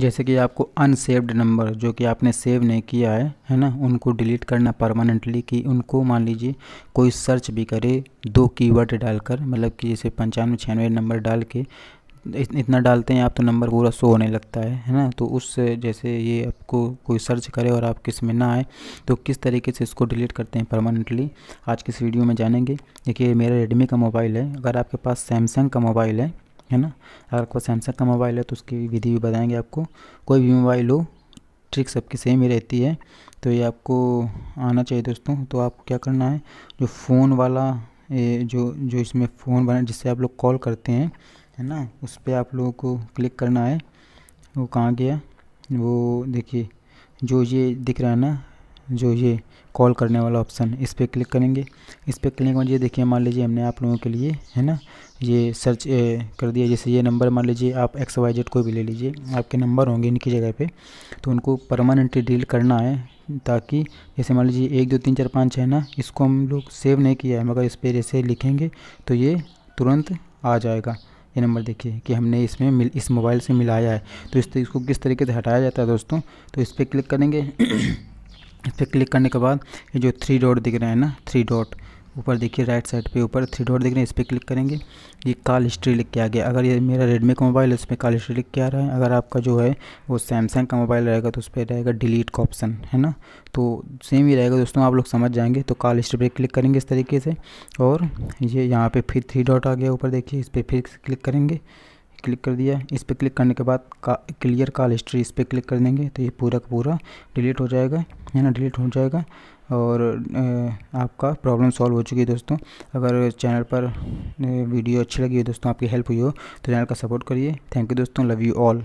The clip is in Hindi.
जैसे कि आपको अनसेव्ड नंबर जो कि आपने सेव नहीं किया है है ना उनको डिलीट करना परमानेंटली कि उनको मान लीजिए कोई सर्च भी करे दो कीवर्ड डालकर मतलब कि जैसे पंचानवे छियानवे नंबर डाल के इतना डालते हैं आप तो नंबर पूरा शो होने लगता है है ना तो उस जैसे ये आपको कोई सर्च करे और आप किस में ना आए तो किस तरीके से इसको डिलीट करते हैं परमानेंटली आज किस इस वीडियो में जानेंगे देखिए मेरा रेडमी का मोबाइल है अगर आपके पास सैमसंग का मोबाइल है है ना अगर आपका सैमसंग का मोबाइल है तो उसकी विधि भी बताएंगे आपको कोई भी मोबाइल हो ट्रिक सबकी सेम ही रहती है तो ये आपको आना चाहिए दोस्तों तो आपको क्या करना है जो फ़ोन वाला जो जो इसमें फ़ोन बना जिससे आप लोग कॉल करते हैं है ना उस पर आप लोगों को क्लिक करना है वो कहाँ गया वो देखिए जो ये दिख रहा है ना जो ये कॉल करने वाला ऑप्शन इस पर क्लिक करेंगे इस पर क्लिक मान लीजिए देखिए मान लीजिए हमने आप लोगों के लिए है ना ये सर्च ए, कर दिया जैसे ये नंबर मान लीजिए आप एक्स वाई जेड कोई भी ले लीजिए आपके नंबर होंगे इनकी जगह पे तो उनको परमानेंटली डील करना है ताकि जैसे मान लीजिए एक दो तीन चार पाँच है ना इसको हम लोग सेव नहीं किया है मगर इस पर जैसे लिखेंगे तो ये तुरंत आ जाएगा ये नंबर देखिए कि हमने इसमें मिल इस मोबाइल से मिलाया है तो इस इसको किस तरीके से हटाया जाता है दोस्तों तो इस पर क्लिक करेंगे इस पर क्लिक करने के बाद ये जो थ्री डॉट दिख रहे हैं ना थ्री डॉट ऊपर देखिए राइट साइड पे ऊपर थ्री डॉट दिख रहे हैं इस पर क्लिक करेंगे ये कॉल हिस्ट्री लिख के आ गया अगर ये मेरा रेडमी का मोबाइल है उसमें कॉल हिस्ट्री लिख के आ रहा है अगर आपका जो है वो सैमसंग का मोबाइल रहेगा तो उस पर रहेगा डिलीट का ऑप्शन है ना तो सेम ही रहेगा दोस्तों आप लोग समझ जाएंगे तो कॉल हिस्ट्री पर क्लिक करेंगे इस तरीके से और ये यहाँ पर फिर थ्री डॉट आ गया ऊपर देखिए इस पर फिर क्लिक करेंगे क्लिक कर दिया इस पर क्लिक करने के बाद का क्लियर कॉल हिस्ट्री इस पर क्लिक कर देंगे तो ये पूरा का पूरा डिलीट हो जाएगा है ना डिलीट हो जाएगा और आपका प्रॉब्लम सॉल्व हो चुकी है दोस्तों अगर चैनल पर वीडियो अच्छी लगी हो दोस्तों आपकी हेल्प हुई हो तो चैनल का सपोर्ट करिए थैंक यू दोस्तों लव यू ऑल